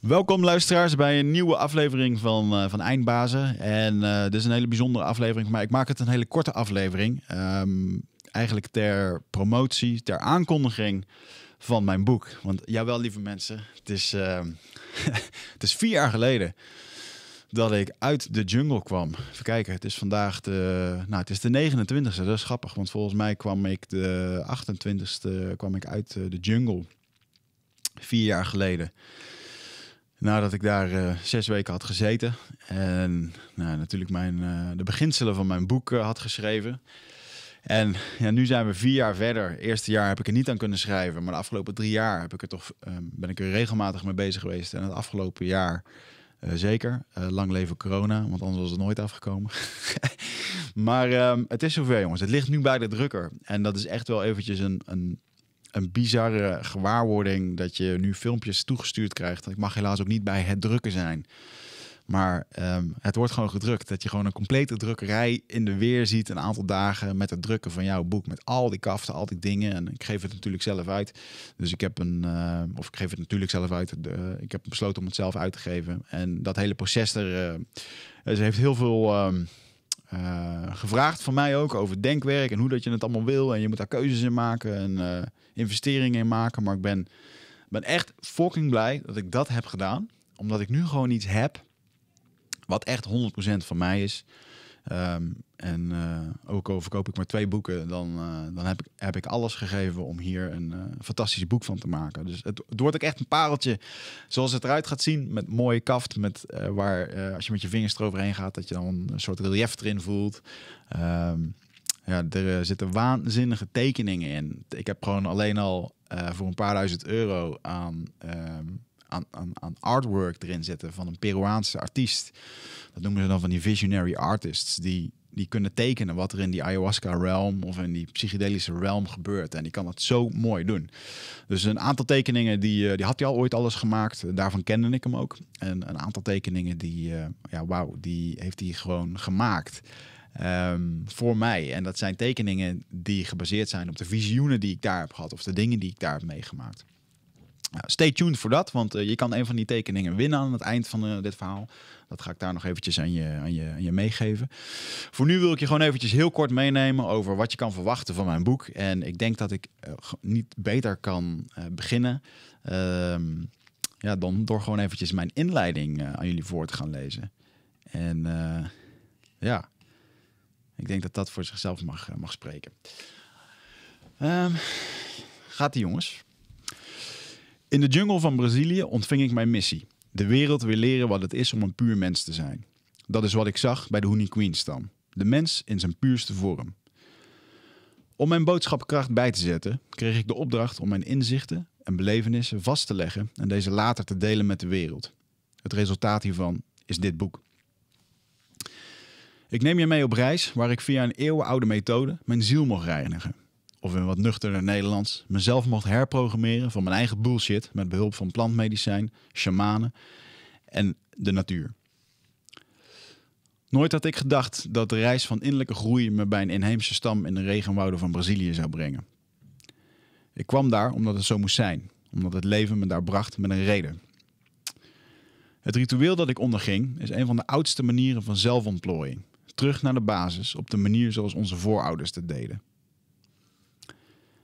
Welkom luisteraars bij een nieuwe aflevering van, eh, van Eindbazen. En eh, dit is een hele bijzondere aflevering, maar ik maak het een hele korte aflevering. Ehm, eigenlijk ter promotie, ter aankondiging van mijn boek. Want jawel, lieve mensen, het is, ehm, het is vier jaar geleden dat ik uit de jungle kwam. Even kijken, het is vandaag de, nou, het is de 29e, dat is grappig. Want volgens mij kwam ik de 28e kwam ik uit eh, de jungle. Vier jaar geleden. Nadat ik daar eh, zes weken had gezeten en nou, natuurlijk mijn, eh, de beginselen van mijn boek eh, had geschreven. En ja, nu zijn we vier jaar verder. Eerste jaar heb ik er niet aan kunnen schrijven, maar de afgelopen drie jaar heb ik er toch, ehm, ben ik er regelmatig mee bezig geweest. En het afgelopen jaar zeker. lang leven corona, want anders was het nooit afgekomen. maar ehm, het is zover jongens, het ligt nu bij de drukker. En dat is echt wel eventjes een, een een bizarre gewaarwording dat je nu filmpjes toegestuurd krijgt. Ik mag helaas ook niet bij het drukken zijn. Maar ehm, het wordt gewoon gedrukt. Dat je gewoon een complete drukkerij in de weer ziet. Een aantal dagen met het drukken van jouw boek. Met al die kaften, al die dingen. En ik geef het natuurlijk zelf uit. Dus ik heb een. Ehm, of ik geef het natuurlijk zelf uit. ik heb besloten om het zelf uit te geven. En dat hele proces er. Uh, heeft heel veel. Ehm, uh, gevraagd van mij ook over denkwerk en hoe dat je het allemaal wil. En je moet daar keuzes in maken en eh, investeringen in maken. Maar ik ben, ben echt fucking blij dat ik dat heb gedaan. Omdat ik nu gewoon iets heb wat echt 100% van mij is. Ehm, en eh, ook al verkoop ik maar twee boeken, dan, eh, dan heb, ik, heb ik alles gegeven om hier een eh, fantastisch boek van te maken. Dus het, wordt ook echt een pareltje zoals het eruit gaat zien. Met mooie kaft, met, waar als je met je vingers eroverheen gaat, dat je dan een soort relief erin voelt. Ehm, ja, er zitten waanzinnige tekeningen in. Ik heb gewoon alleen al voor een paar duizend euro aan ehm, aan, aan, aan artwork erin zitten van een Peruaanse artiest. Dat noemen ze dan van die visionary artists. Die, die kunnen tekenen wat er in die ayahuasca realm of in die psychedelische realm gebeurt. En die kan dat zo mooi doen. Dus een aantal tekeningen die, eh, die had hij al ooit alles gemaakt. Daarvan kende ik hem ook. En een aantal tekeningen die, eh, ja, wauw, die heeft hij gewoon gemaakt. Ehm, voor mij. En dat zijn tekeningen die gebaseerd zijn op de visioenen die ik daar heb gehad of de dingen die ik daar heb meegemaakt stay tuned voor dat, want eh, je kan een van die tekeningen winnen aan het eind van eh, dit verhaal. Dat ga ik daar nog eventjes aan je, aan, je, aan je meegeven. Voor nu wil ik je gewoon eventjes heel kort meenemen over wat je kan verwachten van mijn boek. En ik denk dat ik eh, niet beter kan beginnen ehm, ja, dan door gewoon eventjes mijn inleiding aan jullie voor te gaan lezen. En ja, ik denk dat dat voor zichzelf mag, mag spreken. Ehm, gaat die jongens. In de jungle van Brazilië ontving ik mijn missie. De wereld weer leren wat het is om een puur mens te zijn. Dat is wat ik zag bij de Hooney Queen stam. De mens in zijn puurste vorm. Om mijn boodschap kracht bij te zetten, kreeg ik de opdracht om mijn inzichten en belevenissen vast te leggen en deze later te delen met de wereld. Het resultaat hiervan is dit boek. Ik neem je mee op reis waar ik via een eeuwenoude methode mijn ziel mocht reinigen of in wat nuchterder Nederlands, mezelf mocht herprogrammeren van mijn eigen bullshit met behulp van plantmedicijn, shamanen en de natuur. Nooit had ik gedacht dat de reis van innerlijke groei me bij een inheemse stam in de regenwouden van Brazilië zou brengen. Ik kwam daar omdat het zo moest zijn, omdat het leven me daar bracht met een reden. Het ritueel dat ik onderging is een van de oudste manieren van zelfontplooiing. Terug naar de basis op de manier zoals onze voorouders dat deden.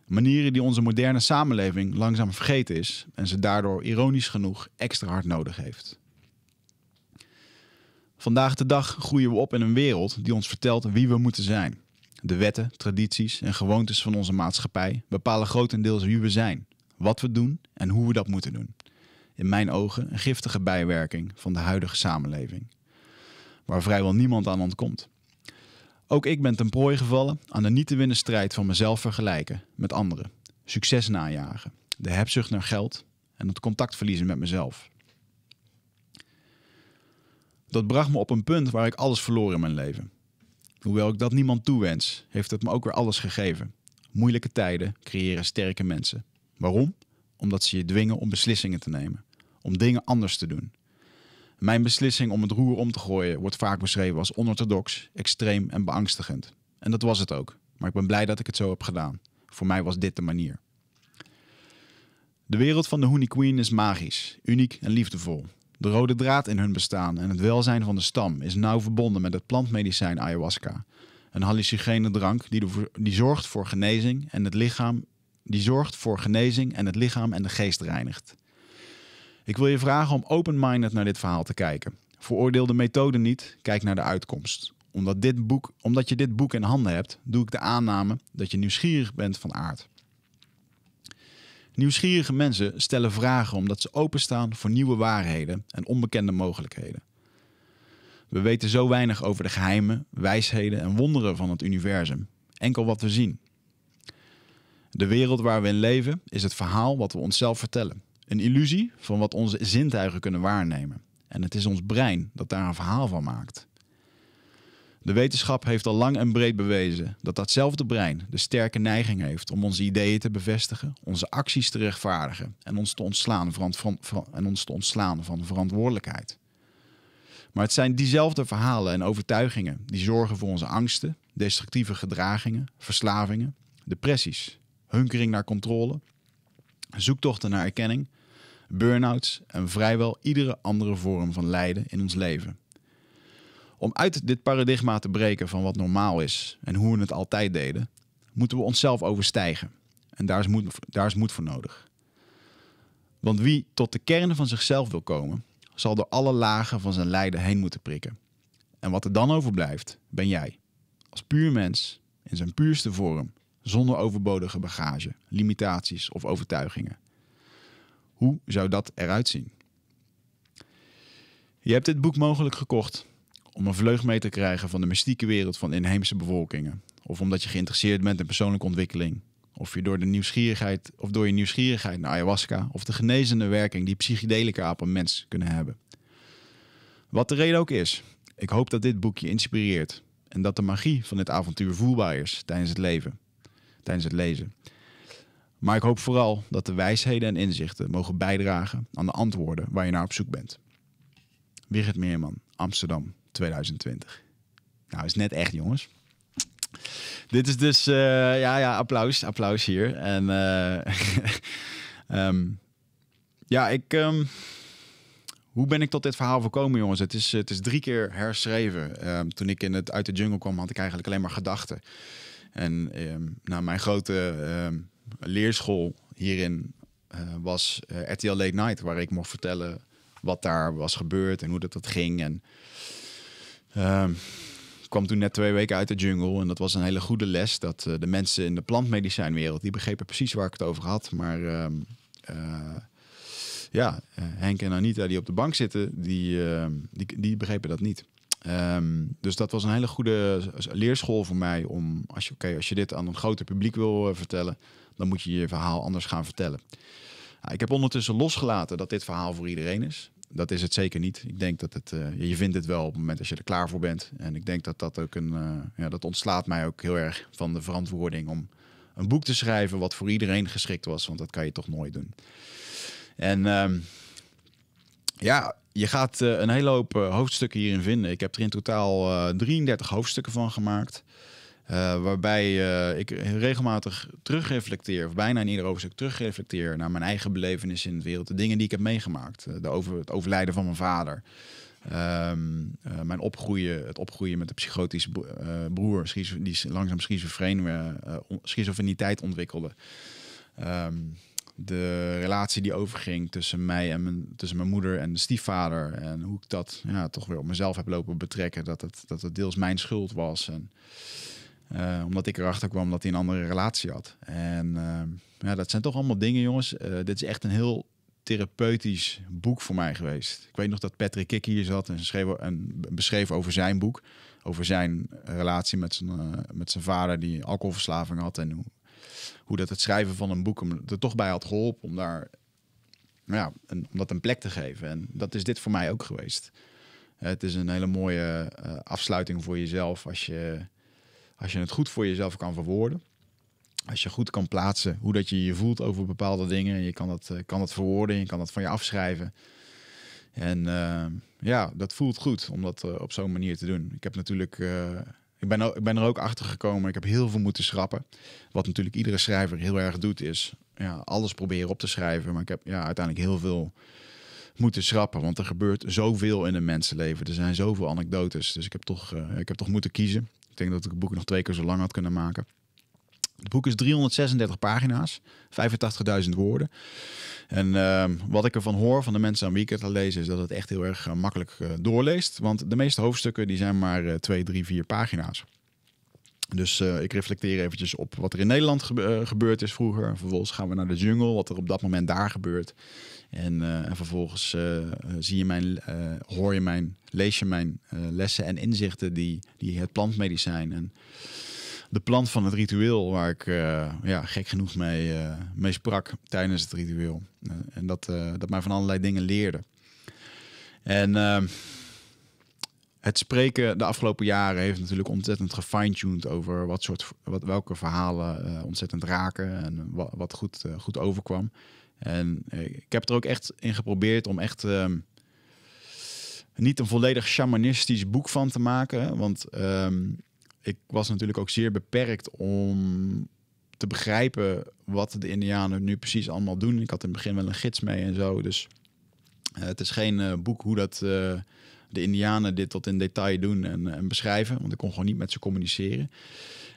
Manieren die onze moderne samenleving langzaam vergeten is en ze daardoor ironisch genoeg extra hard nodig heeft. Vandaag de dag groeien we op in een wereld die ons vertelt wie we moeten zijn. De wetten, tradities en gewoontes van onze maatschappij bepalen grotendeels wie we zijn, wat we doen en hoe we dat moeten doen. In mijn ogen een giftige bijwerking van de huidige samenleving, waar vrijwel niemand aan ontkomt. Ook ik ben ten prooi gevallen aan de niet te winnen strijd van mezelf vergelijken met anderen. Succes najagen, de hebzucht naar geld en het contact verliezen met mezelf. Dat bracht me op een punt waar ik alles verloor in mijn leven. Hoewel ik dat niemand toewens, heeft het me ook weer alles gegeven. Moeilijke tijden creëren sterke mensen. Waarom? Omdat ze je dwingen om beslissingen te nemen, om dingen anders te doen, mijn beslissing om het roer om te gooien wordt vaak beschreven als onorthodox, extreem en beangstigend. En dat was het ook, maar ik ben blij dat ik het zo heb gedaan. Voor mij was dit de manier. De wereld van de Honey Queen is magisch, uniek en liefdevol. De rode draad in hun bestaan en het welzijn van de stam is nauw verbonden met het plantmedicijn ayahuasca. Een hallucinogene drank die, die zorgt voor genezing en het lichaam die zorgt voor genezing en het lichaam en de geest reinigt. Ik wil je vragen om open-minded naar dit verhaal te kijken. Veroordeel de methode niet, kijk naar de uitkomst. Omdat, dit boek, omdat je dit boek in handen hebt, doe ik de aanname dat je nieuwsgierig bent van aard. Nieuwsgierige mensen stellen vragen omdat ze openstaan voor nieuwe waarheden en onbekende mogelijkheden. We weten zo weinig over de geheimen, wijsheden en wonderen van het universum, enkel wat we zien. De wereld waar we in leven is het verhaal wat we onszelf vertellen een illusie van wat onze zintuigen kunnen waarnemen. En het is ons brein dat daar een verhaal van maakt. De wetenschap heeft al lang en breed bewezen dat datzelfde brein de sterke neiging heeft om onze ideeën te bevestigen, onze acties te rechtvaardigen en ons te ontslaan van, en ons te ontslaan van verantwoordelijkheid. Maar het zijn diezelfde verhalen en overtuigingen die zorgen voor onze angsten, destructieve gedragingen, verslavingen, depressies, hunkering naar controle, zoektochten naar erkenning burn-outs en vrijwel iedere andere vorm van lijden in ons leven. Om uit dit paradigma te breken van wat normaal is en hoe we het altijd deden, moeten we onszelf overstijgen. En daar is moed, daar is moed voor nodig. Want wie tot de kernen van zichzelf wil komen, zal door alle lagen van zijn lijden heen moeten prikken. En wat er dan overblijft, ben jij. Als puur mens, in zijn puurste vorm, zonder overbodige bagage, limitaties of overtuigingen. Hoe zou dat eruit zien? Je hebt dit boek mogelijk gekocht om een vleug mee te krijgen van de mystieke wereld van inheemse bevolkingen, of omdat je geïnteresseerd bent in persoonlijke ontwikkeling, of je door de nieuwsgierigheid of door je nieuwsgierigheid naar ayahuasca of de genezende werking die psychedelica op een mens kunnen hebben. Wat de reden ook is, ik hoop dat dit boek je inspireert en dat de magie van dit avontuur voelbaar is tijdens het leven, tijdens het lezen. Maar ik hoop vooral dat de wijsheden en inzichten mogen bijdragen aan de antwoorden waar je naar op zoek bent. Wigert Meerman, Amsterdam 2020. Nou, is net echt, jongens. Dit is dus, eh, ja, ja, applaus, applaus hier. En eh, ehm, ja, ik. Ehm, hoe ben ik tot dit verhaal gekomen, jongens? Het is, het is drie keer herschreven. Ehm, toen ik in het, uit de jungle kwam, had ik eigenlijk alleen maar gedachten. En na nou, mijn grote leerschool hierin eh, was eh, RTL Late Night, waar ik mocht vertellen wat daar was gebeurd en hoe dat, dat ging. En ik ehm, kwam toen net twee weken uit de jungle en dat was een hele goede les. Dat eh, de mensen in de plantmedicijnwereld, die begrepen precies waar ik het over had. Maar ehm, ja, Henk en Anita die op de bank zitten, die, ehm, die, die begrepen dat niet. dus dat was een hele goede leerschool voor mij om, als je, oké als je dit aan een groter publiek wil vertellen, dan moet je je verhaal anders gaan vertellen. Nou, ik heb ondertussen losgelaten dat dit verhaal voor iedereen is. Dat is het zeker niet. Ik denk dat het, eh, je vindt het wel op het moment dat je er klaar voor bent. En ik denk dat dat ook een, uh, ja, dat ontslaat mij ook heel erg van de verantwoording om een boek te schrijven wat voor iedereen geschikt was, want dat kan je toch nooit doen. En ehm, ja, je gaat eh, een hele hoop hoofdstukken hierin vinden. Ik heb er in totaal 33 hoofdstukken van gemaakt. Eh, waarbij eh, ik regelmatig terugreflecteer, of bijna in ieder hoofdstuk terugreflecteer naar mijn eigen belevenis in de wereld. De dingen die ik heb meegemaakt. Eh, de over, het overlijden van mijn vader. Ehm, mijn opgroeien, het opgroeien met de psychotische broer, die langzaam schizofreniteit ontwikkelde. Ehm, de relatie die overging tussen mij en mijn, tussen mijn moeder en de stiefvader. En hoe ik dat toch weer op mezelf heb lopen betrekken. Dat het, dat het deels mijn schuld was. En, eh, omdat ik erachter kwam dat hij een andere relatie had. En ehm, ja, dat zijn toch allemaal dingen, jongens. Eh, dit is echt een heel therapeutisch boek voor mij geweest. Ik weet nog dat Patrick Kick hier zat en, schreef, en beschreef over zijn boek. Over zijn relatie met zijn, eh, met zijn vader die alcoholverslaving had. En hoe, hoe dat het schrijven van een boek hem er toch bij had geholpen om, daar, nou ja, een, om dat een plek te geven. En dat is dit voor mij ook geweest. Het is een hele mooie afsluiting voor jezelf als je als je het goed voor jezelf kan verwoorden. Als je goed kan plaatsen hoe dat je je voelt over bepaalde dingen. je kan dat, eh, kan dat verwoorden, je kan dat van je afschrijven. En eh, ja, dat voelt goed om dat eh, op zo'n manier te doen. Ik heb natuurlijk. ik ben, ik ben er ook achter gekomen. Ik heb heel veel moeten schrappen. Wat natuurlijk iedere schrijver heel erg doet, is ja, alles proberen op te schrijven. Maar ik heb ja, uiteindelijk heel veel moeten schrappen. Want er gebeurt zoveel in een mensenleven. Er zijn zoveel anekdotes. Dus ik heb toch, ik heb toch moeten kiezen. Ik denk dat ik het boek nog twee keer zo lang had kunnen maken. Het boek is 336 pagina's, 85.000 woorden. En ehm, wat ik ervan hoor van de mensen aan wie ik het al lezen, is dat het echt heel erg eh, makkelijk eh, doorleest. Want de meeste hoofdstukken die zijn maar eh, twee, drie, vier pagina's. Dus eh, ik reflecteer eventjes op wat er in Nederland eh, gebeurd is vroeger. Vervolgens gaan we naar de jungle, wat er op dat moment daar gebeurt. En, eh, en vervolgens zie je mijn, hoor je mijn, lees je mijn lessen en inzichten die, die het plantmedicijn en de plant van het ritueel, waar ik ja, gek genoeg mee, mee sprak tijdens het ritueel. en dat, dat mij van allerlei dingen leerde. En ehm, het spreken de afgelopen jaren heeft natuurlijk ontzettend gefine-tuned over wat soort, wat, welke verhalen eh, ontzettend raken en wat, wat goed, eh, goed overkwam. En eh, ik heb er ook echt in geprobeerd om echt ehm, niet een volledig shamanistisch boek van te maken. Want ehm, ik was natuurlijk ook zeer beperkt om te begrijpen wat de Indianen nu precies allemaal doen. Ik had in het begin wel een gids mee en zo. Dus het is geen boek hoe dat de Indianen dit tot in detail doen en, eh, en beschrijven. Want ik kon gewoon niet met ze communiceren.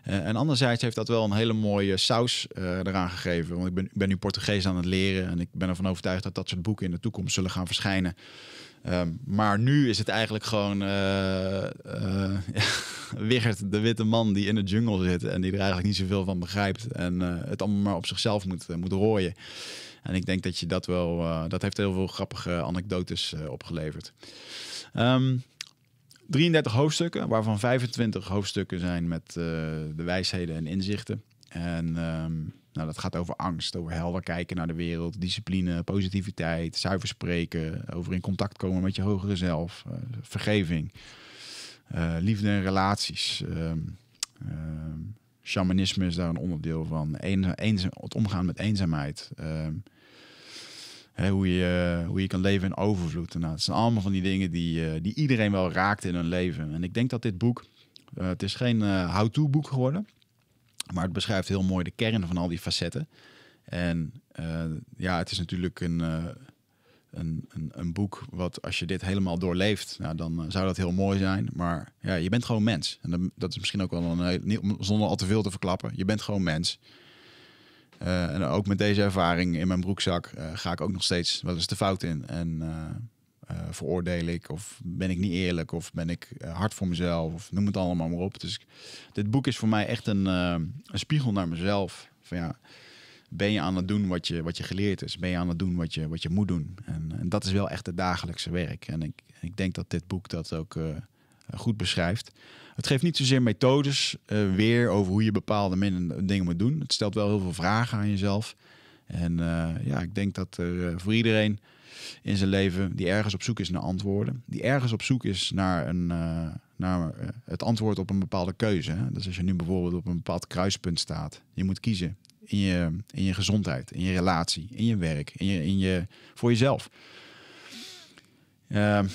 Eh, en anderzijds heeft dat wel een hele mooie saus eh, eraan gegeven. Want ik ben, ik ben, nu Portugees aan het leren en ik ben ervan overtuigd dat dat soort boeken in de toekomst zullen gaan verschijnen. Ehm, maar nu is het eigenlijk gewoon uh, de witte man die in de jungle zit en die er eigenlijk niet zoveel van begrijpt. En het allemaal maar op zichzelf moet, moet rooien. En ik denk dat je dat wel, eh, dat heeft heel veel grappige anekdotes eh, opgeleverd. 33 ehm, hoofdstukken, waarvan 25 hoofdstukken zijn met eh, de wijsheden en inzichten. En ehm, nou, dat gaat over angst, over helder kijken naar de wereld, discipline, positiviteit, zuiver spreken, over in contact komen met je hogere zelf, vergeving, liefde en relaties. Um, Shamanisme is daar een onderdeel van. het omgaan met eenzaamheid. Ehm, hè, hoe, je, hoe je kan leven in overvloed. Nou, het zijn allemaal van die dingen die, eh, die iedereen wel raakt in hun leven. En ik denk dat dit boek, eh, het is geen uh, how-to boek geworden. Maar het beschrijft heel mooi de kern van al die facetten. En ja, het is natuurlijk een een, een, een, boek wat als je dit helemaal doorleeft, nou, dan eh, zou dat heel mooi zijn. Maar ja, je bent gewoon mens. En dat is misschien ook wel een heel, zonder al te veel te verklappen. Je bent gewoon mens. Eh, en ook met deze ervaring in mijn broekzak eh, ga ik ook nog steeds wel eens de fout in. En uh, veroordeel ik of ben ik niet eerlijk of ben ik hard voor mezelf of noem het allemaal maar op. Dus dit boek is voor mij echt een, een spiegel naar mezelf. Van, ja, ben je aan het doen wat je, wat je geleerd is? Ben je aan het doen wat je, wat je moet doen? En, en dat is wel echt het dagelijkse werk. En ik, ik denk dat dit boek dat ook eh, goed beschrijft. Het geeft niet zozeer methodes eh, weer over hoe je bepaalde dingen moet doen. Het stelt wel heel veel vragen aan jezelf. En eh, ja, ik denk dat er voor iedereen in zijn leven die ergens op zoek is naar antwoorden, die ergens op zoek is naar, een, naar het antwoord op een bepaalde keuze. Dus als je nu bijvoorbeeld op een bepaald kruispunt staat, je moet kiezen in je, in je gezondheid, in je relatie, in je werk, in je, in je, voor jezelf. Ehm,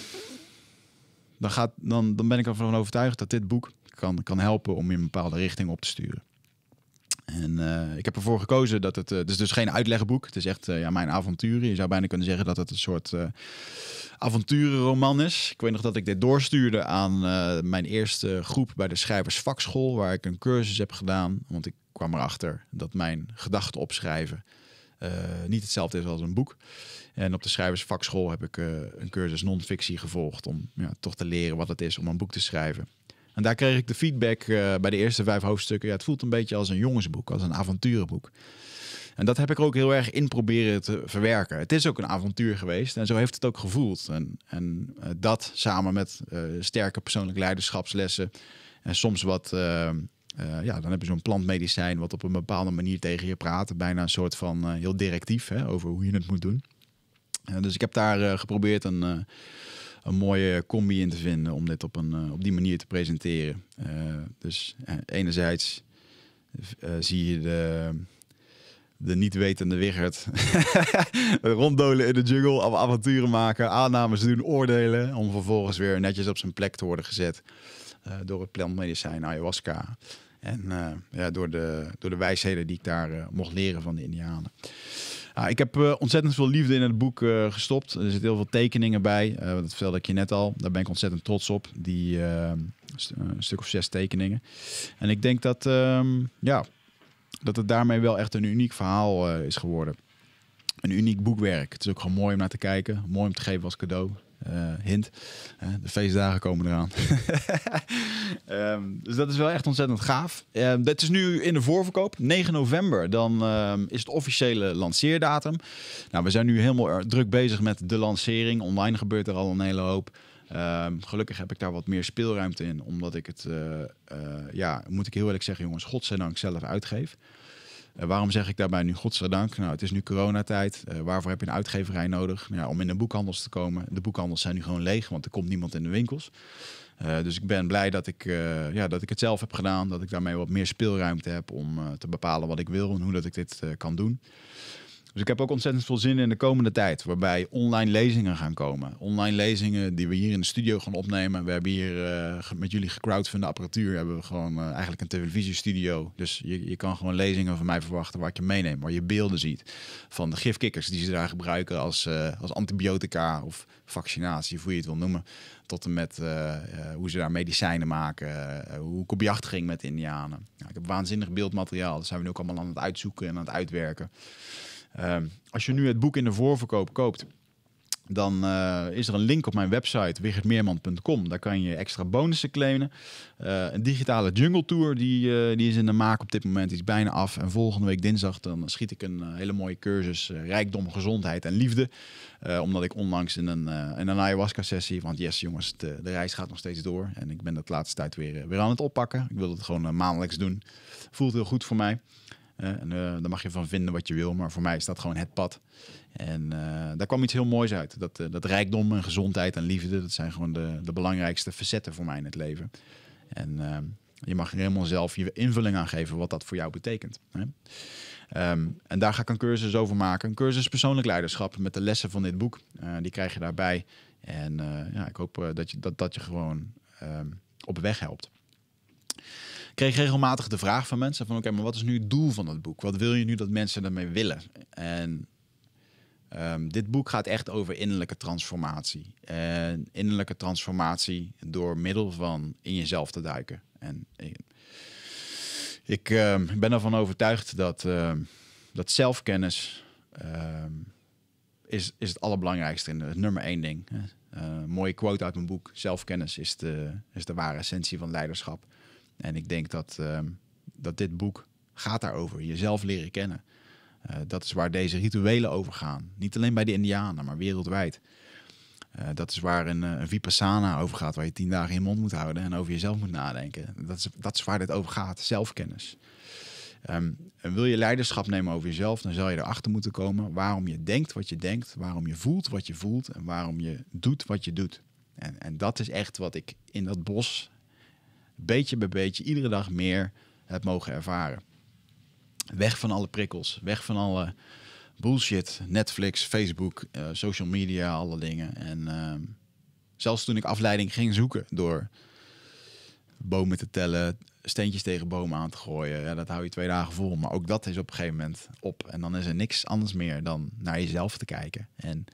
dan, gaat, dan, dan ben ik ervan overtuigd dat dit boek kan, kan helpen om je een bepaalde richting op te sturen. En eh, ik heb ervoor gekozen dat het. Uh, dus geen uitlegboek. Het is echt eh, ja, mijn avonturen. Je zou bijna kunnen zeggen dat het een soort avonturenroman is. Ik weet nog dat ik dit doorstuurde aan mijn eerste groep bij de schrijversvakschool, waar ik een cursus heb gedaan. Want ik kwam erachter dat mijn gedachten opschrijven niet hetzelfde is als een boek. En op de schrijversvakschool heb ik een cursus non-fictie gevolgd om ja, toch te leren wat het is om een boek te schrijven. En daar kreeg ik de feedback eh, bij de eerste vijf hoofdstukken. Ja, het voelt een beetje als een jongensboek, als een avonturenboek. En dat heb ik ook heel erg in proberen te verwerken. Het is ook een avontuur geweest en zo heeft het ook gevoeld. En, en eh, dat samen met eh, sterke persoonlijk leiderschapslessen en soms wat. ja, dan heb je zo'n plantmedicijn wat op een bepaalde manier tegen je praat. Bijna een soort van heel directief hè, over hoe je het moet doen. dus ik heb daar geprobeerd een, een mooie combi in te vinden om dit op, een, eh, op die manier te presenteren. Eh, dus eh, enerzijds zie je de, de niet-wetende Wiggert. Ronddolen in de jungle, avonturen maken, aannames doen, oordelen. Om vervolgens weer netjes op zijn plek te worden gezet door het plantmedicijn ayahuasca. En ja, door, de, door de wijsheden die ik daar mocht leren van de Indianen. Ah, ik heb eh, ontzettend veel liefde in het boek eh, gestopt. Er zitten heel veel tekeningen bij. Eh, dat vertelde ik je net al. Daar ben ik ontzettend trots op. Die ehm, een stuk of zes tekeningen. En ik denk dat, ehm, ja, dat het daarmee wel echt een uniek verhaal is geworden. Een uniek boekwerk. Het is ook gewoon mooi om naar te kijken. Mooi om te geven als cadeau. Eh, hint. Eh, de feestdagen komen eraan. Ehm, dus dat is wel echt ontzettend gaaf. Um, ehm, dit is nu in de voorverkoop. 9 november, dan ehm, is het officiële lanceerdatum. Nou, we zijn nu helemaal druk bezig met de lancering. Online gebeurt er al een hele hoop. gelukkig heb ik daar wat meer speelruimte in, omdat ik het, eh, ja, moet ik heel eerlijk zeggen, jongens, godzijdank zelf uitgeef. Eh, waarom zeg ik daarbij nu godzijdank? Nou, het is nu coronatijd. Uh, waarvoor heb je een uitgeverij nodig? Nou, ja, om in de boekhandels te komen. De boekhandels zijn nu gewoon leeg, want er komt niemand in de winkels. Eh, dus ik ben blij dat ik, ja, dat ik het zelf heb gedaan. Dat ik daarmee wat meer speelruimte heb om te bepalen wat ik wil en hoe dat ik dit kan doen. Dus ik heb ook ontzettend veel zin in de komende tijd, waarbij online lezingen gaan komen. Online lezingen die we hier in de studio gaan opnemen. We hebben hier eh, met jullie gecrowdfunde apparatuur, hebben we gewoon eh, eigenlijk een televisiestudio. Dus je, je kan gewoon lezingen van mij verwachten waar je meeneemt, waar je beelden ziet van de gifkikkers die ze daar gebruiken als, eh, als antibiotica of vaccinatie, hoe je het wil noemen. Tot en met hoe ze daar medicijnen maken, hoe ik jacht ging met de Indianen. Nou, ik heb waanzinnig beeldmateriaal, dat zijn we nu ook allemaal aan het uitzoeken en aan het uitwerken. Ehm, als je nu het boek in de voorverkoop koopt, dan eh, is er een link op mijn website wichertmeerman.com. Daar kan je extra bonussen claimen. Eh, een digitale jungle tour die, eh, die is in de maak op dit moment. Die is bijna af. En volgende week dinsdag dan schiet ik een hele mooie cursus rijkdom, gezondheid en liefde. omdat ik onlangs in een, in een ayahuasca sessie, want yes jongens, de, de, reis gaat nog steeds door. En ik ben dat laatste tijd weer, weer aan het oppakken. Ik wil het gewoon maandelijks doen. Voelt heel goed voor mij en eh, daar mag je van vinden wat je wil, maar voor mij is dat gewoon het pad. En eh, daar kwam iets heel moois uit. Dat, eh, dat rijkdom en gezondheid en liefde, dat zijn gewoon de, de belangrijkste facetten voor mij in het leven. En je mag er helemaal zelf je invulling aan geven wat dat voor jou betekent. Hè? Ehm, en daar ga ik een cursus over maken. Een cursus persoonlijk leiderschap met de lessen van dit boek. die krijg je daarbij. En ja, ik hoop dat, je, dat dat je gewoon ehm, op weg helpt kreeg regelmatig de vraag van mensen van oké, maar wat is nu het doel van dat boek? Wat wil je nu dat mensen ermee willen? En ehm, dit boek gaat echt over innerlijke transformatie. En innerlijke transformatie door middel van in jezelf te duiken. En ik, ehm, ben ervan overtuigd dat, ehm, dat zelfkennis is, is het allerbelangrijkste en het nummer één ding. Eh, mooie quote uit mijn boek: zelfkennis is de, is de ware essentie van leiderschap. En ik denk dat, ehm, dat dit boek gaat daarover. Jezelf leren kennen. Eh, dat is waar deze rituelen over gaan. Niet alleen bij de Indianen, maar wereldwijd. Eh, dat is waar een, eh, een vipassana over gaat, waar je tien dagen in je mond moet houden en over jezelf moet nadenken. Dat is, dat waar dit over gaat, zelfkennis. Ehm, en wil je leiderschap nemen over jezelf, dan zal je erachter moeten komen waarom je denkt wat je denkt, waarom je voelt wat je voelt en waarom je doet wat je doet. En, en dat is echt wat ik in dat bos beetje bij beetje, iedere dag meer heb mogen ervaren. Weg van alle prikkels, weg van alle bullshit, Netflix, Facebook, eh, social media, alle dingen. En ehm, zelfs toen ik afleiding ging zoeken door bomen te tellen, steentjes tegen bomen aan te gooien, ja, dat hou je twee dagen vol. Maar ook dat is op een gegeven moment op. En dan is er niks anders meer dan naar jezelf te kijken. En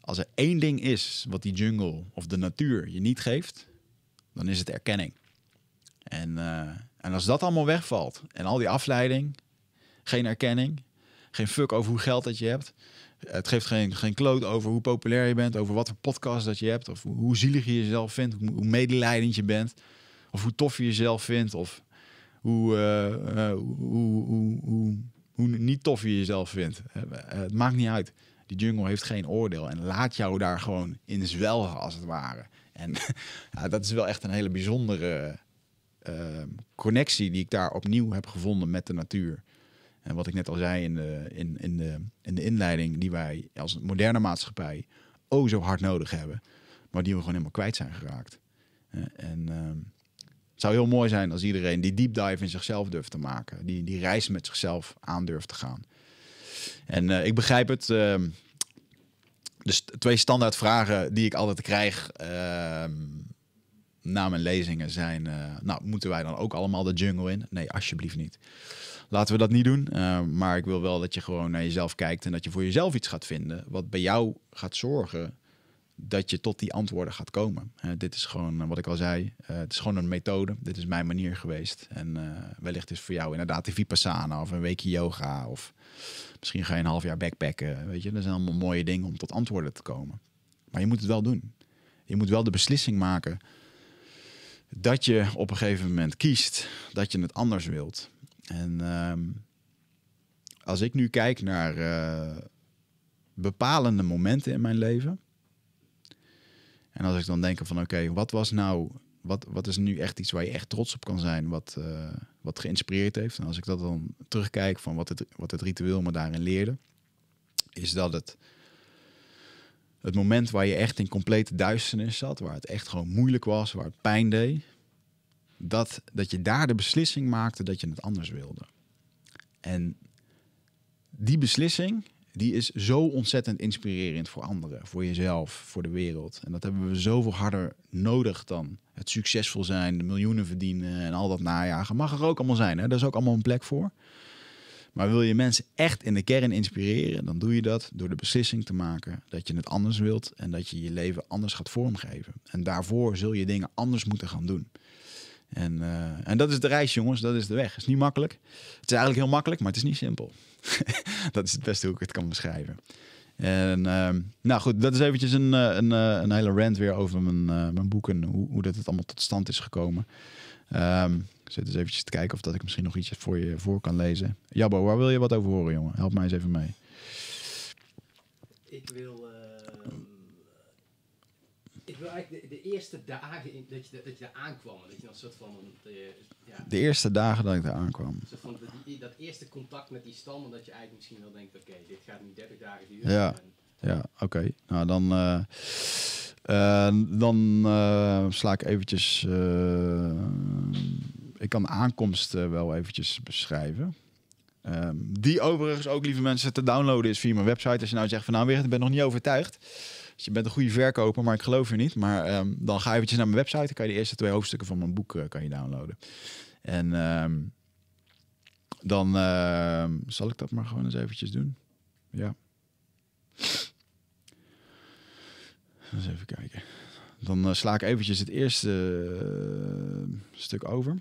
als er één ding is wat die jungle of de natuur je niet geeft, dan is het erkenning. En, eh, en als dat allemaal wegvalt en al die afleiding, geen erkenning, geen fuck over hoe geld dat je hebt. Het geeft geen, geen kloot over hoe populair je bent, over wat voor podcast dat je hebt, of hoe zielig je jezelf vindt, hoe, medelijdend je bent, of hoe tof je jezelf vindt, of hoe, eh, eh, hoe, hoe, hoe, hoe, niet tof je jezelf vindt. het maakt niet uit. Die jungle heeft geen oordeel en laat jou daar gewoon in zwelgen, als het ware. En dat is wel echt een hele bijzondere ehm, connectie die ik daar opnieuw heb gevonden met de natuur. En wat ik net al zei in de, in, in de, in de inleiding, die wij als moderne maatschappij oh zo hard nodig hebben, maar die we gewoon helemaal kwijt zijn geraakt. Eh, en ehm, het zou heel mooi zijn als iedereen die deep dive in zichzelf durft te maken, die, die reis met zichzelf aan durft te gaan. En eh, ik begrijp het ehm, dus twee standaard vragen die ik altijd krijg ehm, na mijn lezingen zijn... Eh, nou, moeten wij dan ook allemaal de jungle in? Nee, alsjeblieft niet. Laten we dat niet doen. Eh, maar ik wil wel dat je gewoon naar jezelf kijkt en dat je voor jezelf iets gaat vinden. Wat bij jou gaat zorgen dat je tot die antwoorden gaat komen. dit is gewoon eh, wat ik al zei. het is gewoon een methode. Dit is mijn manier geweest. En wellicht is voor jou inderdaad de Vipassana of een weekje yoga of Misschien ga je een half jaar backpacken. Weet je, dat zijn allemaal mooie dingen om tot antwoorden te komen. Maar je moet het wel doen. Je moet wel de beslissing maken dat je op een gegeven moment kiest dat je het anders wilt. En ehm, als ik nu kijk naar eh, bepalende momenten in mijn leven. En als ik dan denk van oké, wat was nou wat, wat is nu echt iets waar je echt trots op kan zijn, wat, eh, wat geïnspireerd heeft? En als ik dat dan terugkijk van wat het, wat het ritueel me daarin leerde, is dat het, het moment waar je echt in complete duisternis zat, waar het echt gewoon moeilijk was, waar het pijn deed, dat, dat je daar de beslissing maakte dat je het anders wilde. En die beslissing die is zo ontzettend inspirerend voor anderen, voor jezelf, voor de wereld. En dat hebben we zoveel harder nodig dan het succesvol zijn, de miljoenen verdienen en al dat najagen. Mag er ook allemaal zijn, hè? daar is ook allemaal een plek voor. Maar wil je mensen echt in de kern inspireren, dan doe je dat door de beslissing te maken dat je het anders wilt en dat je je leven anders gaat vormgeven. En daarvoor zul je dingen anders moeten gaan doen. En, eh, en dat is de reis, jongens. Dat is de weg. Het is niet makkelijk. Het is eigenlijk heel makkelijk, maar het is niet simpel. dat is het beste hoe ik het kan beschrijven. En ehm, nou goed, dat is eventjes een, eh, een, eh, een hele rant weer over mijn, uh, mijn boek en hoe, hoe dat het allemaal tot stand is gekomen. Um, ik zit dus eventjes te kijken of dat ik misschien nog iets voor je voor kan lezen. Jabbo, waar wil je wat over horen, jongen? Help mij eens even mee. Ik wil eigenlijk de, eerste dagen in, dat, je, dat, je daar aankwam. Dat je dan een soort van... de, eh, ja. de eerste dagen dat ik daar aankwam. dat, eerste contact met die stam. En dat je eigenlijk misschien wel denkt, oké, dit gaat nu 30 dagen duren. Ja, ja oké. Nou, dan... Eh, eh, dan sla ik eventjes... ik kan de aankomst wel eventjes beschrijven. Ehm, die overigens ook, lieve mensen, te downloaden is via mijn website. Als je nou zegt van nou weer, ik ben nog niet overtuigd. Dus je bent een goede verkoper, maar ik geloof je niet. Maar ehm, dan ga eventjes naar mijn website. Dan kan je de eerste twee hoofdstukken van mijn boek eh, kan je downloaden. En ehm, dan ehm, zal ik dat maar gewoon eens eventjes doen. Ja. Eens even kijken. Dan eh, sla ik eventjes het eerste eh, stuk over.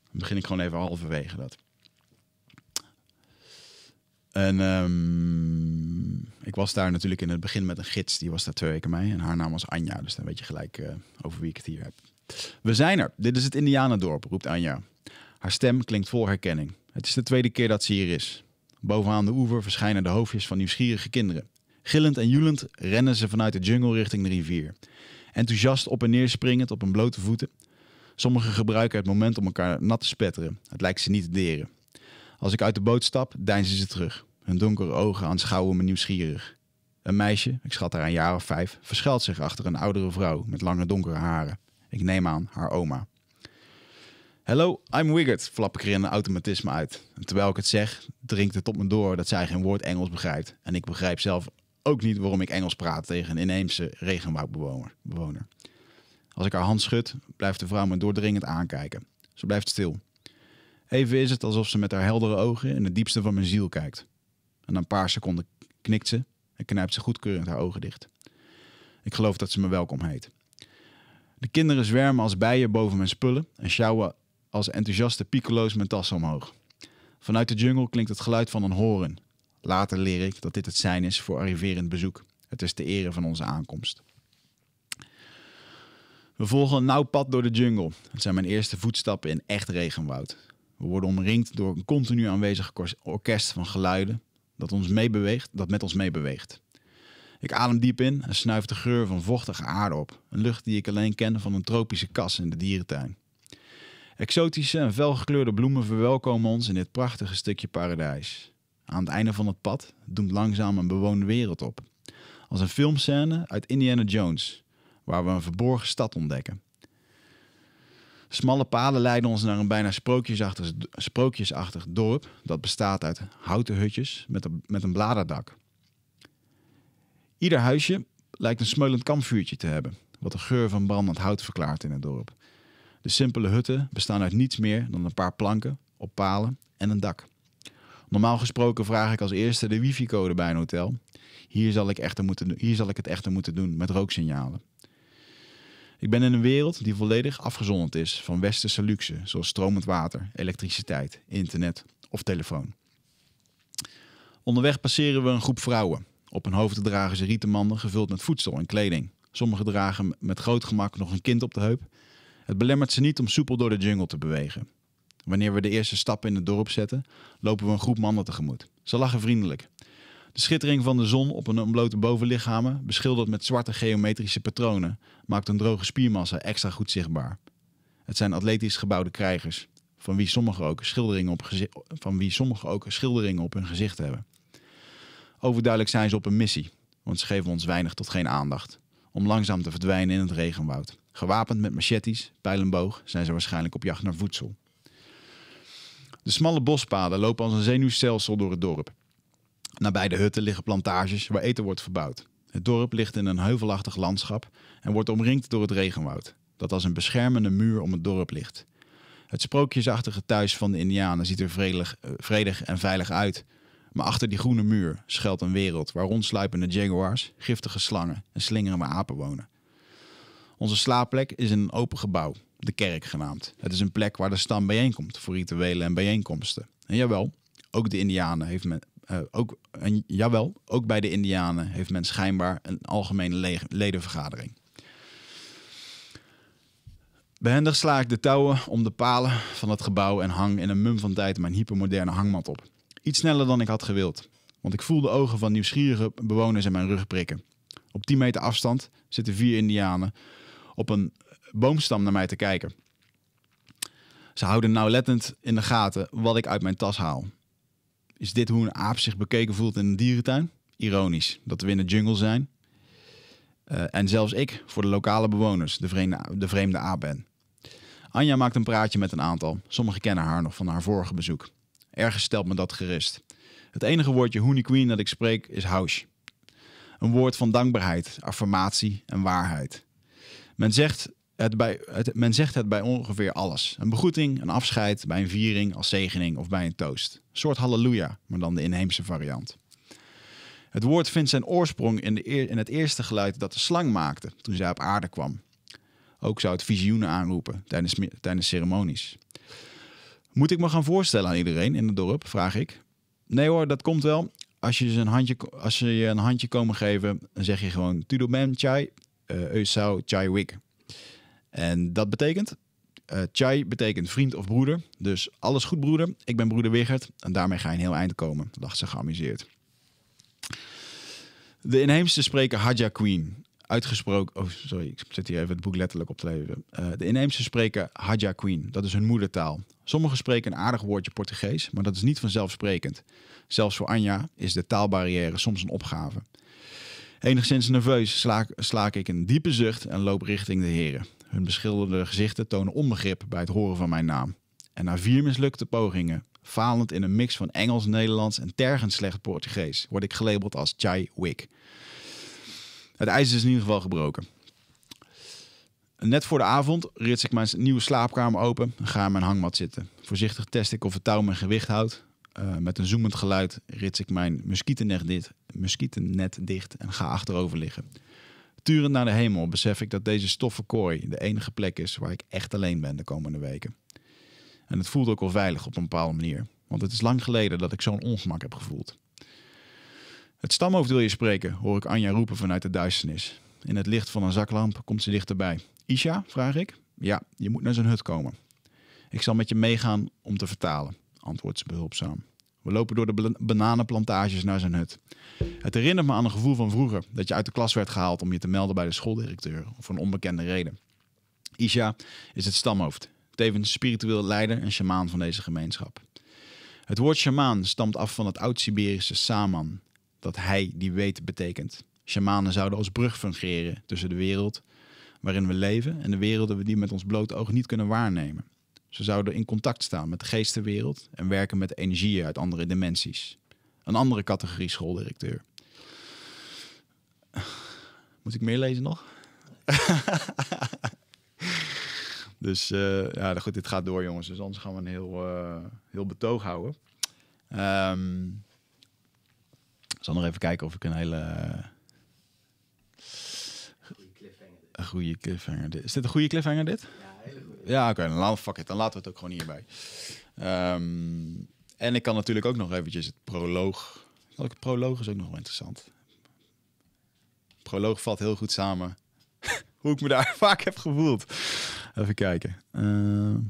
Dan begin ik gewoon even halverwege dat. En ik was daar natuurlijk in het begin met een gids, die was daar twee weken mee. En haar naam was Anja, dus dan weet je gelijk eh, over wie ik het hier heb. We zijn er. Dit is het Indianendorp, roept Anja. Haar stem klinkt vol herkenning. Het is de tweede keer dat ze hier is. Bovenaan de oever verschijnen de hoofdjes van nieuwsgierige kinderen. Gillend en joelend rennen ze vanuit de jungle richting de rivier. Enthousiast op en neer springend op hun blote voeten. Sommigen gebruiken het moment om elkaar nat te spetteren. Het lijkt ze niet te deren. Als ik uit de boot stap, deinzen ze terug. Hun donkere ogen aanschouwen me nieuwsgierig. Een meisje, ik schat haar een jaar of vijf, verschuilt zich achter een oudere vrouw met lange donkere haren. Ik neem aan haar oma. Hello, I'm Wiggert, flap ik er in een automatisme uit. terwijl ik het zeg, dringt het op me door dat zij geen woord Engels begrijpt. En ik begrijp zelf ook niet waarom ik Engels praat tegen een inheemse regenwoudbewoner. Als ik haar hand schud, blijft de vrouw me doordringend aankijken. Ze blijft stil. Even is het alsof ze met haar heldere ogen in het diepste van mijn ziel kijkt. En na een paar seconden knikt ze en knijpt ze goedkeurend haar ogen dicht. Ik geloof dat ze me welkom heet. De kinderen zwermen als bijen boven mijn spullen en sjouwen als enthousiaste piccolo's mijn tassen omhoog. Vanuit de jungle klinkt het geluid van een horen. Later leer ik dat dit het zijn is voor arriverend bezoek. Het is de ere van onze aankomst. We volgen een nauw pad door de jungle. Het zijn mijn eerste voetstappen in echt regenwoud. We worden omringd door een continu aanwezig orkest van geluiden, dat ons meebeweegt, dat met ons meebeweegt. Ik adem diep in en snuif de geur van vochtige aarde op. Een lucht die ik alleen ken van een tropische kas in de dierentuin. Exotische en felgekleurde bloemen verwelkomen ons in dit prachtige stukje paradijs. Aan het einde van het pad doemt langzaam een bewoonde wereld op. Als een filmscène uit Indiana Jones, waar we een verborgen stad ontdekken. Smalle palen leiden ons naar een bijna sprookjesachtig, sprookjesachtig dorp dat bestaat uit houten hutjes met een, met een bladerdak. Ieder huisje lijkt een smeulend kampvuurtje te hebben, wat de geur van brandend hout verklaart in het dorp. De simpele hutten bestaan uit niets meer dan een paar planken op palen en een dak. Normaal gesproken vraag ik als eerste de wifi-code bij een hotel. Hier zal ik, moeten, hier zal ik het echter moeten doen met rooksignalen. Ik ben in een wereld die volledig afgezonderd is van westerse luxe, zoals stromend water, elektriciteit, internet of telefoon. Onderweg passeren we een groep vrouwen. Op hun hoofd dragen ze rietenmanden gevuld met voedsel en kleding. Sommigen dragen met groot gemak nog een kind op de heup. Het belemmert ze niet om soepel door de jungle te bewegen. Wanneer we de eerste stappen in het dorp zetten, lopen we een groep mannen tegemoet. Ze lachen vriendelijk. De schittering van de zon op hun ontblote bovenlichamen, beschilderd met zwarte geometrische patronen, maakt een droge spiermassa extra goed zichtbaar. Het zijn atletisch gebouwde krijgers, van wie sommigen ook schilderingen op, van wie ook schilderingen op hun gezicht hebben. Overduidelijk zijn ze op een missie, want ze geven ons weinig tot geen aandacht. Om langzaam te verdwijnen in het regenwoud. Gewapend met machetes, pijlenboog, zijn ze waarschijnlijk op jacht naar voedsel. De smalle bospaden lopen als een zenuwstelsel door het dorp. Nabij de hutten liggen plantages waar eten wordt verbouwd. Het dorp ligt in een heuvelachtig landschap en wordt omringd door het regenwoud, dat als een beschermende muur om het dorp ligt. Het sprookjesachtige thuis van de Indianen ziet er vredig, eh, vredig en veilig uit. Maar achter die groene muur schuilt een wereld waar rondsluipende jaguars, giftige slangen en slingerende apen wonen. Onze slaapplek is in een open gebouw, de kerk genaamd. Het is een plek waar de stam bijeenkomt voor rituelen en bijeenkomsten. En jawel, ook de Indianen heeft men, eh, ook, jawel, ook bij de Indianen heeft men schijnbaar een algemene ledenvergadering. Behendig sla ik de touwen om de palen van het gebouw en hang in een mum van tijd mijn hypermoderne hangmat op. Iets sneller dan ik had gewild, want ik voel de ogen van nieuwsgierige bewoners in mijn rug prikken. Op 10 meter afstand zitten vier Indianen op een boomstam naar mij te kijken. Ze houden nauwlettend in de gaten wat ik uit mijn tas haal. Is dit hoe een aap zich bekeken voelt in een dierentuin? Ironisch dat we in de jungle zijn. Eh, en zelfs ik, voor de lokale bewoners, de vreemde, de vreemde aap ben. Anja maakt een praatje met een aantal. Sommigen kennen haar nog van haar vorige bezoek. Ergens stelt me dat gerust. Het enige woordje Hoony Queen dat ik spreek is house. Een woord van dankbaarheid, affirmatie en waarheid. Men zegt het bij, het, men zegt het bij ongeveer alles. Een begroeting, een afscheid, bij een viering, als zegening of bij een toast. Een soort halleluja, maar dan de inheemse variant. Het woord vindt zijn oorsprong in, de, in het eerste geluid dat de slang maakte toen zij op aarde kwam. Ook zou het visioenen aanroepen tijdens, tijdens ceremonies. Moet ik me gaan voorstellen aan iedereen in het dorp, vraag ik. Nee hoor, dat komt wel. Als, je een handje, als ze je een handje komen geven, dan zeg je gewoon Tudo Mem Chai, uh, Chai Wik. En dat betekent, eh, Chai betekent vriend of broeder. Dus alles goed broeder, ik ben broeder Wigert. En daarmee ga je een heel eind komen, dacht ze geamuseerd. De inheemse spreken Hadja Queen, uitgesproken... Oh, sorry, ik zet hier even het boek letterlijk op te lezen. Eh, de inheemse spreken Hadja Queen, dat is hun moedertaal. Sommigen spreken een aardig woordje Portugees, maar dat is niet vanzelfsprekend. Zelfs voor Anja is de taalbarrière soms een opgave. Enigszins nerveus slaak ik een diepe zucht en loop richting de heren. Hun beschilderde gezichten tonen onbegrip bij het horen van mijn naam. En na vier mislukte pogingen, falend in een mix van Engels, Nederlands en tergend slecht Portugees, word ik gelabeld als Chai Wick. Het ijs is in ieder geval gebroken. Net voor de avond rits ik mijn nieuwe slaapkamer open en ga in mijn hangmat zitten. Voorzichtig test ik of het touw mijn gewicht houdt. Eh, met een zoemend geluid rits ik mijn muskietennet dicht, dicht en ga achterover liggen. Turend naar de hemel besef ik dat deze stoffen kooi de enige plek is waar ik echt alleen ben de komende weken. En het voelt ook wel veilig op een bepaalde manier, want het is lang geleden dat ik zo'n ongemak heb gevoeld. Het stamhoofd wil je spreken, hoor ik Anja roepen vanuit de duisternis. In het licht van een zaklamp komt ze dichterbij. Isha, vraag ik. Ja, je moet naar zijn hut komen. Ik zal met je meegaan om te vertalen, antwoordt ze behulpzaam. We lopen door de bananenplantages naar zijn hut. Het herinnert me aan een gevoel van vroeger, dat je uit de klas werd gehaald om je te melden bij de schooldirecteur, of een onbekende reden. Isha is het stamhoofd, tevens spiritueel leider en shamaan van deze gemeenschap. Het woord Shamaan stamt af van het oud-Siberische saman, dat hij die weet betekent. Shamanen zouden als brug fungeren tussen de wereld waarin we leven en de werelden die we met ons blote oog niet kunnen waarnemen. Ze zouden in contact staan met de geestenwereld en werken met energieën uit andere dimensies. Een andere categorie schooldirecteur. Moet ik meer lezen nog? dus uh, ja, goed, dit gaat door, jongens. Dus anders gaan we een heel, eh, heel betoog houden. Ehm, ik zal nog even kijken of ik een hele een goede cliffhanger. Is dit een goede cliffhanger dit? Ja, ja oké. Okay, dan, fuck it, dan laten we het ook gewoon hierbij. Ehm, en ik kan natuurlijk ook nog eventjes het proloog. Het proloog is ook nog wel interessant. Proloog valt heel goed samen. Hoe ik me daar vaak heb gevoeld. Even kijken. Ehm,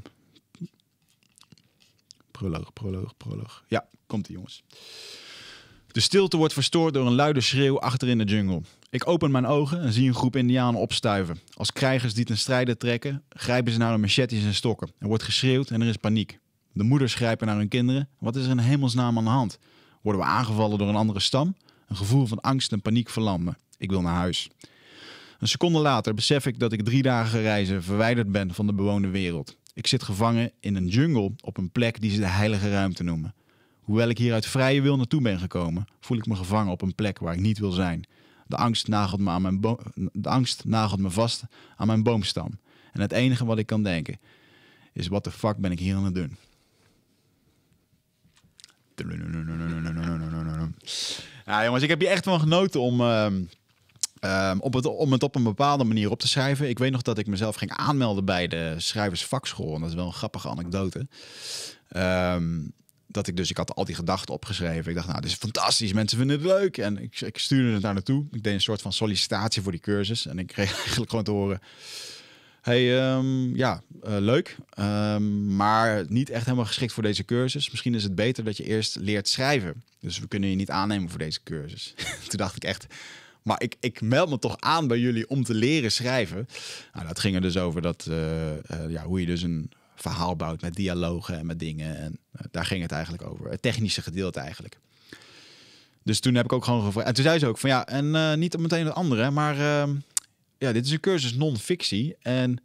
proloog, proloog, proloog. Ja, komt ie jongens. De stilte wordt verstoord door een luide schreeuw achter in de jungle. Ik open mijn ogen en zie een groep indianen opstuiven. Als krijgers die ten strijde trekken, grijpen ze naar hun machetes en stokken. Er wordt geschreeuwd en er is paniek. De moeders grijpen naar hun kinderen. Wat is er in hemelsnaam aan de hand? Worden we aangevallen door een andere stam? Een gevoel van angst en paniek verlamt me. Ik wil naar huis. Een seconde later besef ik dat ik drie dagen reizen verwijderd ben van de bewoonde wereld. Ik zit gevangen in een jungle op een plek die ze de heilige ruimte noemen. Hoewel ik hier uit vrije wil naartoe ben gekomen, voel ik me gevangen op een plek waar ik niet wil zijn. De angst nagelt me, aan mijn de angst nagelt me vast aan mijn boomstam. En het enige wat ik kan denken is: wat de fuck ben ik hier aan het doen? Ja, jongens, ik heb hier echt van genoten om. Ehm, ehm, op het, om het op een bepaalde manier op te schrijven. Ik weet nog dat ik mezelf ging aanmelden bij de schrijversvakschool. En dat is wel een grappige anekdote. Ehm, dat ik dus, ik had al die gedachten opgeschreven. Ik dacht, nou, dit is fantastisch, mensen vinden het leuk. En ik, ik stuurde het daar naartoe. Ik deed een soort van sollicitatie voor die cursus. En ik kreeg eigenlijk gewoon te horen, hey, ehm, ja, eh, leuk, ehm, maar niet echt helemaal geschikt voor deze cursus. Misschien is het beter dat je eerst leert schrijven. Dus we kunnen je niet aannemen voor deze cursus. Toen dacht ik echt, maar ik, ik meld me toch aan bij jullie om te leren schrijven. Nou, dat ging er dus over dat, eh, eh, ja, hoe je dus een verhaal bouwt met dialogen en met dingen. En eh, daar ging het eigenlijk over. Het technische gedeelte eigenlijk. Dus toen heb ik ook gewoon gevraagd. En toen zei ze ook van ja, en uh, niet meteen het andere, maar ehm, ja, dit is een cursus non-fictie. En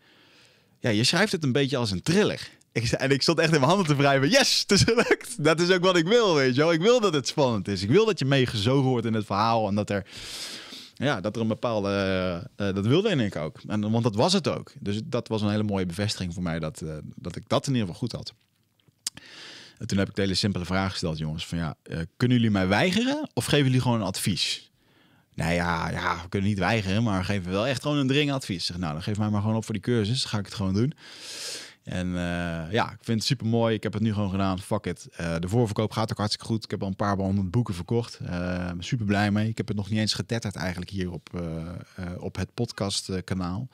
ja, je schrijft het een beetje als een thriller. Ik, en ik stond echt in mijn handen te wrijven. Yes, het is Dat is ook wat ik wil, weet je wel. Ik wil dat het spannend is. Ik wil dat je meegezogen wordt in het verhaal en dat er ja, dat er een bepaalde. Eh, eh, dat wilde ik ook. En, want dat was het ook. Dus dat was een hele mooie bevestiging voor mij dat, eh, dat ik dat in ieder geval goed had. toen heb ik de hele simpele vraag gesteld, jongens: van ja, kunnen jullie mij weigeren of geven jullie gewoon een advies? Nou ja, ja, we kunnen niet weigeren, maar geven we wel echt gewoon een dringend advies. Zeg, nou, dan geef mij maar gewoon op voor die cursus. Dan ga ik het gewoon doen. En eh, ja, ik vind het super mooi. Ik heb het nu gewoon gedaan. Fuck it. Eh, de voorverkoop gaat ook hartstikke goed. Ik heb al een paar honderd boeken verkocht. Eh, super blij mee. Ik heb het nog niet eens getetterd eigenlijk hier op, op het podcastkanaal.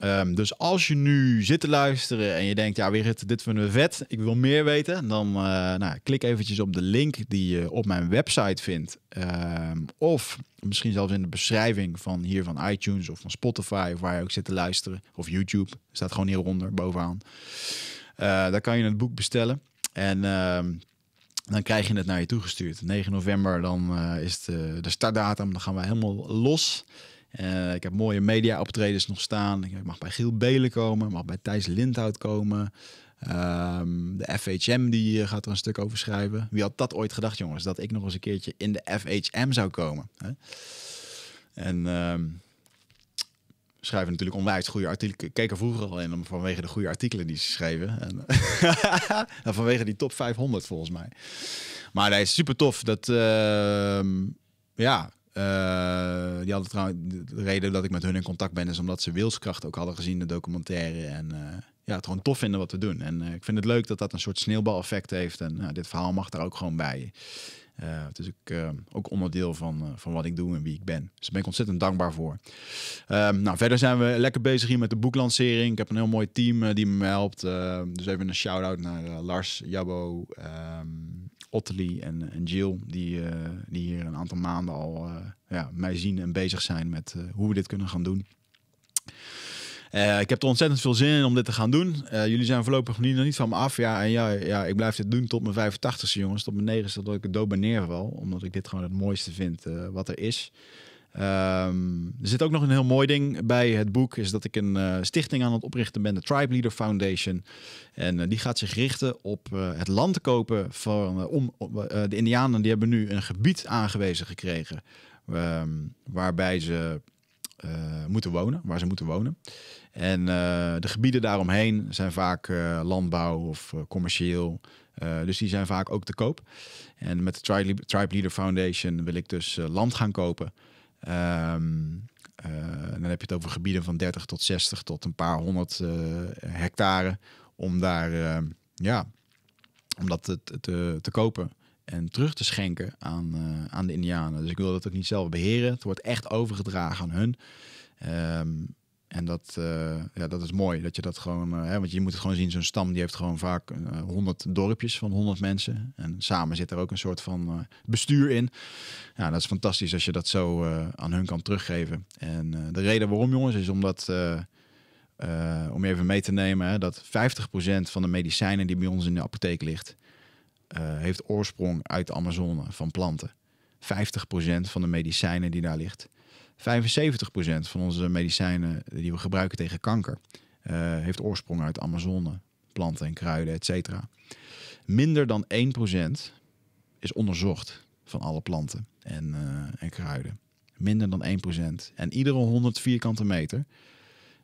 Ehm, dus als je nu zit te luisteren en je denkt, ja, weer dit vinden we vet, ik wil meer weten, dan eh, nou, klik eventjes op de link die je op mijn website vindt. Ehm, of misschien zelfs in de beschrijving van hier van iTunes of van Spotify, of waar je ook zit te luisteren, of YouTube, staat gewoon hieronder bovenaan. Uh, daar kan je het boek bestellen. En ehm, dan krijg je het naar je toegestuurd. 9 november dan, eh, is de, de startdatum, dan gaan we helemaal los. Eh, ik heb mooie media-optredens nog staan. Ik mag bij Giel Belen komen, mag bij Thijs Lindhout komen. Ehm, de FHM die eh, gaat er een stuk over schrijven. Wie had dat ooit gedacht, jongens, dat ik nog eens een keertje in de FHM zou komen? Hè? En um, schrijven natuurlijk onwijs goede artikelen. Ik keek er vroeger al in vanwege de goede artikelen die ze schreven. En, vanwege die top 500 volgens mij. Maar hij is super tof. Dat, ehm, ja, eh, die hadden trouwens de reden dat ik met hun in contact ben, is omdat ze wilskracht ook hadden gezien, de documentaire. En eh, ja, het gewoon tof vinden wat we doen. En eh, ik vind het leuk dat dat een soort sneeuwbaleffect heeft. En nou, dit verhaal mag daar ook gewoon bij. Uh, het is ook, ook onderdeel van, van wat ik doe en wie ik ben. Dus daar ben ik ontzettend dankbaar voor. Ehm, nou, verder zijn we lekker bezig hier met de boeklancering. Ik heb een heel mooi team die me helpt. Ehm, dus even een shout-out naar Lars, Jabbo, ehm, Ottilie en, en Jill, die, eh, die hier een aantal maanden al eh, ja, mij zien en bezig zijn met eh, hoe we dit kunnen gaan doen. ik heb er ontzettend veel zin in om dit te gaan doen. jullie zijn voorlopig niet, nog niet van me af. Ja, en ja, ja, ik blijf dit doen tot mijn 85ste, jongens. Tot mijn 90ste, dat ik het dobaneer ben Omdat ik dit gewoon het mooiste vind wat er is. Ehm, er zit ook nog een heel mooi ding bij het boek, is dat ik een eh, stichting aan het oprichten ben, de Tribe Leader Foundation. En eh, die gaat zich richten op eh, het land te kopen van, om, de Indianen die hebben nu een gebied aangewezen gekregen, ehm, waarbij ze moeten wonen, waar ze moeten wonen. En de gebieden daaromheen zijn vaak landbouw of commercieel. dus die zijn vaak ook te koop. En met de Tribe, Leader Foundation wil ik dus land gaan kopen. Um, dan heb je het over gebieden van 30 tot 60 tot een paar honderd eh, hectare. Om daar ehm, ja, om dat te, te, kopen en terug te schenken aan, eh, aan de Indianen. Dus ik wil dat ook niet zelf beheren. Het wordt echt overgedragen aan hun. Ehm, en dat, eh, ja, dat is mooi, dat je dat gewoon... Eh, hè, want je moet het gewoon zien, zo'n stam die heeft gewoon vaak eh, honderd 100 dorpjes van 100 mensen. En samen zit er ook een soort van bestuur in. Ja, dat is fantastisch als je dat zo aan hun kan teruggeven. En de reden waarom, jongens, is omdat... om je even mee te nemen, dat 50% van de medicijnen die bij ons in de apotheek ligt... heeft oorsprong uit de Amazone, van planten. 50% van de medicijnen die daar ligt. 75% van onze medicijnen die we gebruiken tegen kanker eh, heeft oorsprong uit Amazone, planten en kruiden, etc. Minder dan 1% is onderzocht van alle planten en, eh, en kruiden. Minder dan 1%. En iedere 100 vierkante meter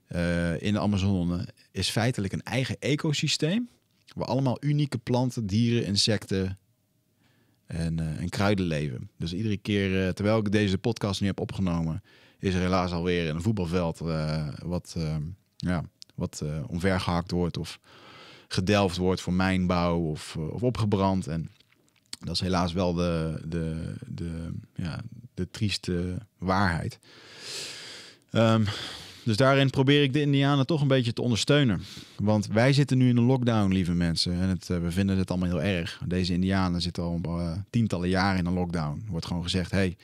eh, in de Amazone is feitelijk een eigen ecosysteem. Waar allemaal unieke planten, dieren, insecten, en, uh, kruidenleven. Dus iedere keer, eh, terwijl ik deze podcast nu heb opgenomen, is er helaas alweer een voetbalveld eh, wat, ehm, ja, wat omvergehakt wordt of gedelft wordt voor mijnbouw of, of opgebrand. En dat is helaas wel de, de, de, ja, de trieste waarheid. Ehm, dus daarin probeer ik de Indianen toch een beetje te ondersteunen. Want wij zitten nu in een lockdown, lieve mensen. En het, eh, we vinden het allemaal heel erg. Deze Indianen zitten al eh, tientallen jaren in een lockdown. Er wordt gewoon gezegd: hé, hey,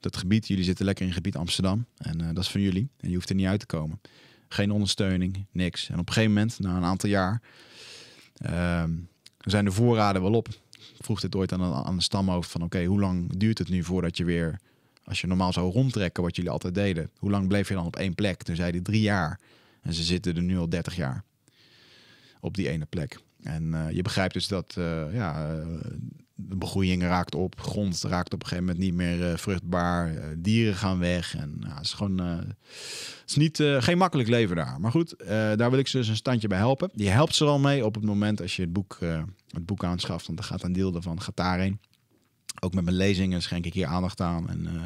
dat gebied, jullie zitten lekker in het gebied Amsterdam. En eh, dat is van jullie. En je hoeft er niet uit te komen. Geen ondersteuning, niks. En op een gegeven moment, na een aantal jaar, ehm, zijn de voorraden wel op. Ik vroeg dit ooit aan, aan de stamhoofd van oké, hoe lang duurt het nu voordat je weer als je normaal zou rondtrekken, wat jullie altijd deden, hoe lang bleef je dan op één plek? Toen zei hij drie jaar. En ze zitten er nu al dertig jaar op die ene plek. En eh, je begrijpt dus dat eh, ja, eh, de begroeiing raakt op, grond raakt op een gegeven moment niet meer vruchtbaar, dieren gaan weg. En het is gewoon het is niet, geen makkelijk leven daar. Maar goed, daar wil ik ze dus een standje bij helpen. Je helpt ze al mee op het moment als je het boek, het boek aanschaft, want er gaat een deel ervan, gaat daarheen. Ook met mijn lezingen schenk ik hier aandacht aan. En eh,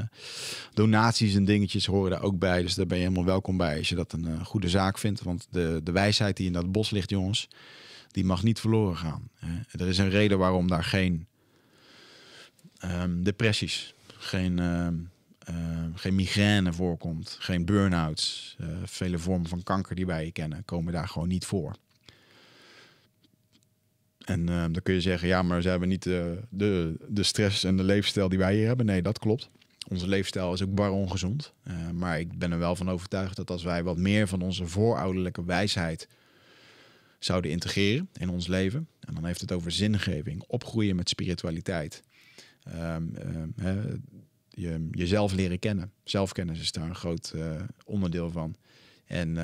donaties en dingetjes horen daar ook bij. Dus daar ben je helemaal welkom bij als je dat een eh, goede zaak vindt. Want de, de wijsheid die in dat bos ligt, jongens, die mag niet verloren gaan. Hè. Er is een reden waarom daar geen ehm, depressies, geen, ehm, ehm, geen migraine voorkomt, geen burn-outs. Eh, vele vormen van kanker die wij kennen, komen daar gewoon niet voor. En eh, dan kun je zeggen, ja, maar ze hebben niet de, eh, de, de stress en de leefstijl die wij hier hebben. Nee, dat klopt. Onze leefstijl is ook bar ongezond. Eh, maar ik ben er wel van overtuigd dat als wij wat meer van onze voorouderlijke wijsheid zouden integreren in ons leven. En dan heeft het over zingeving, opgroeien met spiritualiteit. Ehm, ehm, je, jezelf leren kennen. Zelfkennis is daar een groot onderdeel van. En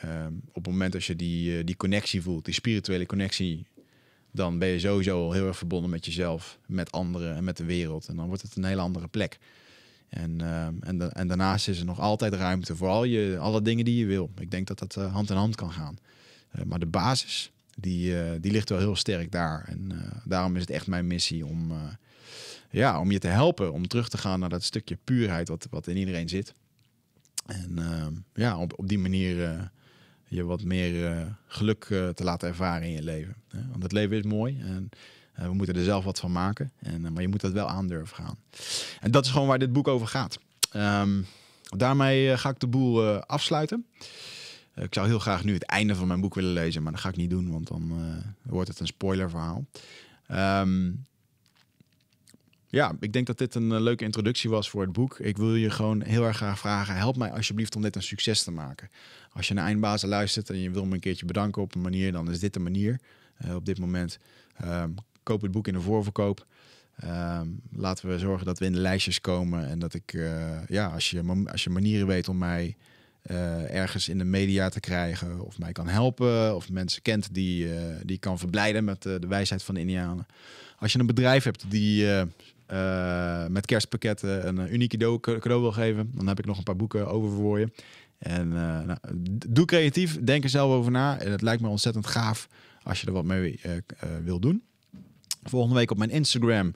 ehm, op het moment dat je die, die connectie voelt, die spirituele connectie dan ben je sowieso heel erg verbonden met jezelf, met anderen en met de wereld. En dan wordt het een hele andere plek. En, ehm, en, en, daarnaast is er nog altijd ruimte voor al je, alle dingen die je wil. Ik denk dat dat eh, hand in hand kan gaan. Eh, maar de basis, die, eh, die ligt wel heel sterk daar. En daarom is het echt mijn missie om, ja, om je te helpen om terug te gaan naar dat stukje puurheid wat, wat in iedereen zit. En ehm, ja, op, op die manier je wat meer eh, geluk eh, te laten ervaren in je leven. Want het leven is mooi en eh, we moeten er zelf wat van maken. En, maar je moet dat wel aandurven gaan. En dat is gewoon waar dit boek over gaat. Ehm, daarmee ga ik de boel afsluiten. Ik zou heel graag nu het einde van mijn boek willen lezen, maar dat ga ik niet doen, want dan wordt het een spoilerverhaal. Um, ja, ik denk dat dit een eh, leuke introductie was voor het boek. Ik wil je gewoon heel erg graag vragen: help mij alsjeblieft om dit een succes te maken. Als je naar Eindbazen luistert en je wil me een keertje bedanken op een manier, dan is dit de manier. Eh, op dit moment ehm, koop het boek in de voorverkoop. Ehm, laten we zorgen dat we in de lijstjes komen en dat ik, eh, ja, als je, als je manieren weet om mij ergens in de media te krijgen of mij kan helpen of mensen kent die, uh, die kan verblijden met de wijsheid van de Indianen. Als je een bedrijf hebt die eh, met kerstpakketten een eh, uniek cadeau, cadeau wil geven, dan heb ik nog een paar boeken over voor je. En eh, nou, doe creatief, denk er zelf over na. En het lijkt me ontzettend gaaf als je er wat mee wil doen. Volgende week op mijn Instagram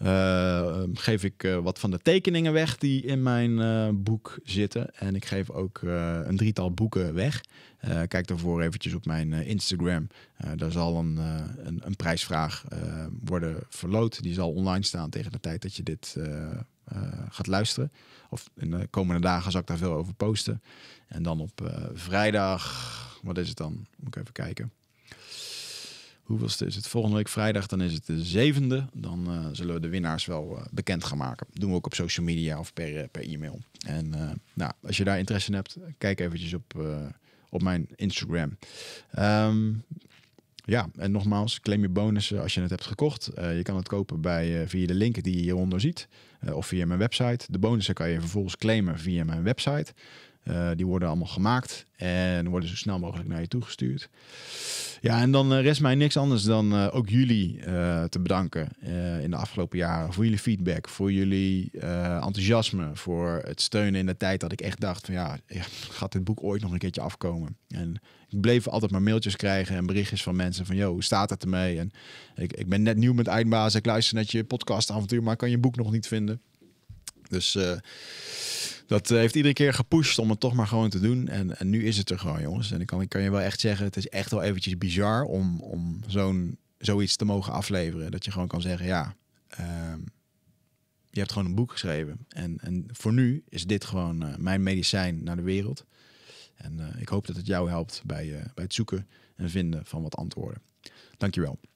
eh, geef ik eh, wat van de tekeningen weg die in mijn eh, boek zitten. En ik geef ook een drietal boeken weg. kijk daarvoor eventjes op mijn Instagram. daar zal een, een, een prijsvraag worden verloot. Die zal online staan tegen de tijd dat je dit gaat luisteren. Of in de komende dagen zal ik daar veel over posten. En dan op vrijdag, wat is het dan? Moet ik even kijken hoeveelste is het? Volgende week vrijdag, dan is het de zevende. Dan eh, zullen we de winnaars wel eh, bekend gaan maken. doen we ook op social media of per, eh, per e-mail. En nou, als je daar interesse in hebt, kijk eventjes op, op mijn Instagram. Ehm, ja, en nogmaals, claim je bonussen als je het hebt gekocht. je kan het kopen bij, via de link die je hieronder ziet. of via mijn website. De bonussen kan je vervolgens claimen via mijn website. Eh, die worden allemaal gemaakt en worden zo snel mogelijk naar je toegestuurd. Ja, en dan eh, rest mij niks anders dan eh, ook jullie te bedanken in de afgelopen jaren voor jullie feedback, voor jullie enthousiasme, voor het steunen in de tijd dat ik echt dacht van ja, gaat dit boek ooit nog een keertje afkomen? En ik bleef altijd maar mailtjes krijgen en berichtjes van mensen van joh, hoe staat het ermee? En ik, ik ben net nieuw met Eindbaas, ik luister naar je podcast avontuur, maar kan je boek nog niet vinden. Dus dat eh, heeft iedere keer gepusht om het toch maar gewoon te doen. En, en nu is het er gewoon, jongens. En ik kan, ik kan je wel echt zeggen, het is echt wel eventjes bizar om, om zo'n, zoiets te mogen afleveren. Dat je gewoon kan zeggen, ja, ehm, je hebt gewoon een boek geschreven. En, en voor nu is dit gewoon eh, mijn medicijn naar de wereld. En eh, ik hoop dat het jou helpt bij, bij het zoeken en vinden van wat antwoorden. Dankjewel.